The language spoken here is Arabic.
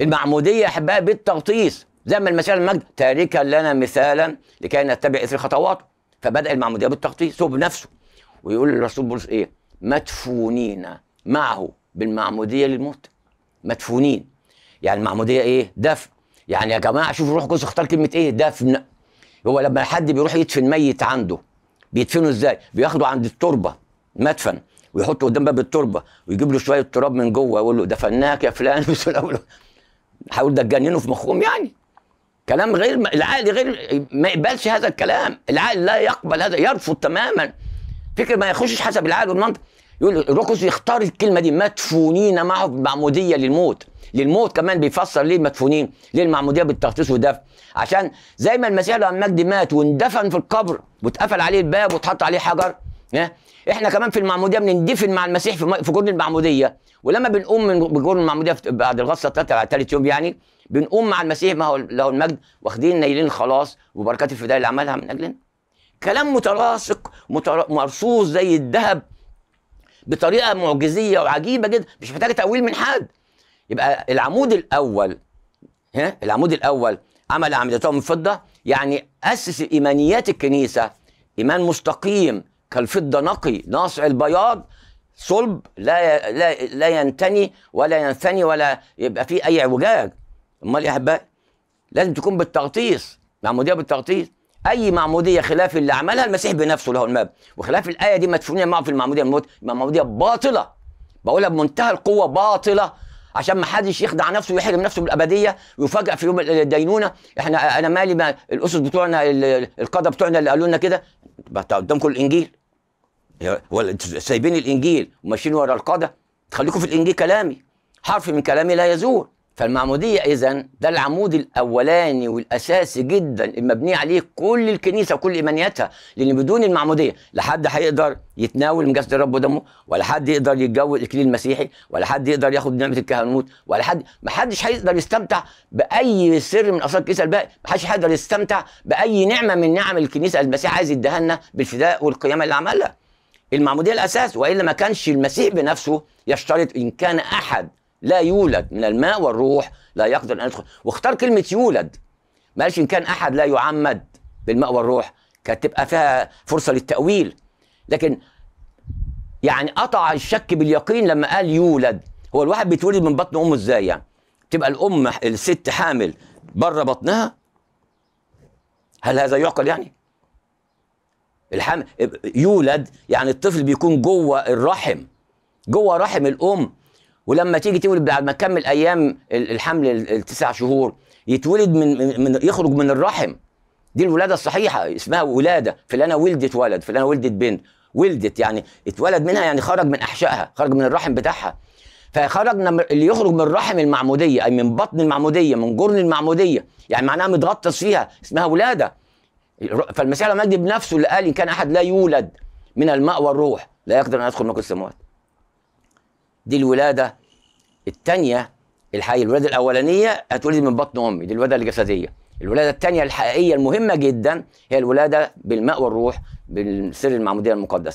المعمودية أحبائي بالتغطيس زي ما المسيح المجد تاركا لنا مثالا لكي نتبع إثر خطواته فبدأ المعمودية بالتغطيس هو بنفسه ويقول الرسول بولس إيه مدفونين معه بالمعمودية للموت مدفونين يعني المعمودية إيه دفن يعني يا جماعة شوفوا روح جوز اختار كلمة إيه دفن هو لما حد بيروح يدفن ميت عنده بيدفنه ازاي بياخده عند التربه مدفن ويحطه قدام باب التربه ويجيب له شويه تراب من جوه يقول له دفناك يا فلان حاول ده اتجننوا في مخهم يعني كلام غير العقل غير ما يقبلش هذا الكلام العقل لا يقبل هذا يرفض تماما فكر ما يخشش حسب العقل والمنطق يقول الركز يختار الكلمه دي مدفونين معه معموديه للموت للموت كمان بيفسر ليه مدفونين ليه المعموديه بالتغطيس والدفن عشان زي ما المسيح لما مجدي مات واندفن في القبر واتقفل عليه الباب واتحط عليه حجر ها احنا كمان في المعموديه بنندفن مع المسيح في جرن المعموديه ولما بنقوم من جرن المعموديه بعد الغصه ثالث يوم يعني بنقوم مع المسيح ما هو له المجد واخدين نايلين خلاص وبركات الفداء اللي عملها من اجلنا كلام متلاصق مرصوص زي الذهب بطريقه معجزيه وعجيبه جدا مش محتاجه تاويل من حد يبقى العمود الاول ها العمود الاول عمل اعمدتهم من فضه يعني اسس ايمانيات الكنيسه ايمان مستقيم كالفضة نقي ناصع البياض صلب لا لا لا ينتني ولا ينثني ولا يبقى فيه اي اعوجاج امال ايه بقى لازم تكون بالتغطيس معموديه بالتغطيس اي معموديه خلاف اللي عملها المسيح بنفسه له الماب وخلاف الايه دي مدفونين معه في المعموديه الموت معموديه باطله بقولها بمنتهى القوه باطله عشان ما حدش يخدع نفسه ويحرم نفسه بالابديه ويفاجئ في يوم الدينونه احنا انا مالي ما الاسس بتوعنا القاده بتوعنا اللي قالوا لنا كده قدام كل الانجيل ولا سايبين الانجيل وماشيين ورا القاده تخليكم في الانجيل كلامي حرف من كلامي لا يزور فالمعموديه اذا ده العمود الاولاني والاساسي جدا المبني عليه كل الكنيسه وكل ايمانياتها لان بدون المعموديه لا حد هيقدر يتناول من جسد الرب ودمه ولا حد يقدر يتجوز الاكليل المسيحي ولا حد يقدر ياخد نعمه الكهنوت ولا حد ما حدش هيقدر يستمتع باي سر من اسرار الكنيسه الباقي ما حدش هيقدر يستمتع باي نعمه من نعم الكنيسه المسيح عايز يديها لنا بالفداء والقيامه اللي عملها المعموديه الاساس والا ما كانش المسيح بنفسه يشترط ان كان احد لا يولد من الماء والروح لا يقدر ان يدخل واختار كلمه يولد ما قالش ان كان احد لا يعمد بالماء والروح كانت تبقى فيها فرصه للتاويل لكن يعني قطع الشك باليقين لما قال يولد هو الواحد بيتولد من بطن امه ازاي يعني تبقى الام الست حامل بره بطنها هل هذا يعقل يعني الحمل يولد يعني الطفل بيكون جوه الرحم جوه رحم الام ولما تيجي تولد بعد ما تكمل ايام الحمل التسع شهور يتولد من, من يخرج من الرحم دي الولاده الصحيحه اسمها ولاده فلانه ولدت ولد فلانه ولدت بنت ولدت يعني اتولد منها يعني خرج من احشائها خرج من الرحم بتاعها فخرجنا اللي يخرج من رحم المعموديه اي من بطن المعموديه من جرن المعموديه يعني معناها متغطس فيها اسمها ولاده فالمسيح لما يكذب نفسه اللي قال ان كان احد لا يولد من الماء والروح لا يقدر ان يدخل ملكوت السماوات دي الولاده الثانيه الحقيقيه الولاده الاولانيه هتولد من بطن امي دي الولاده الجسديه الولاده الثانيه الحقيقيه المهمه جدا هي الولاده بالماء والروح بالسر المعموديه المقدسه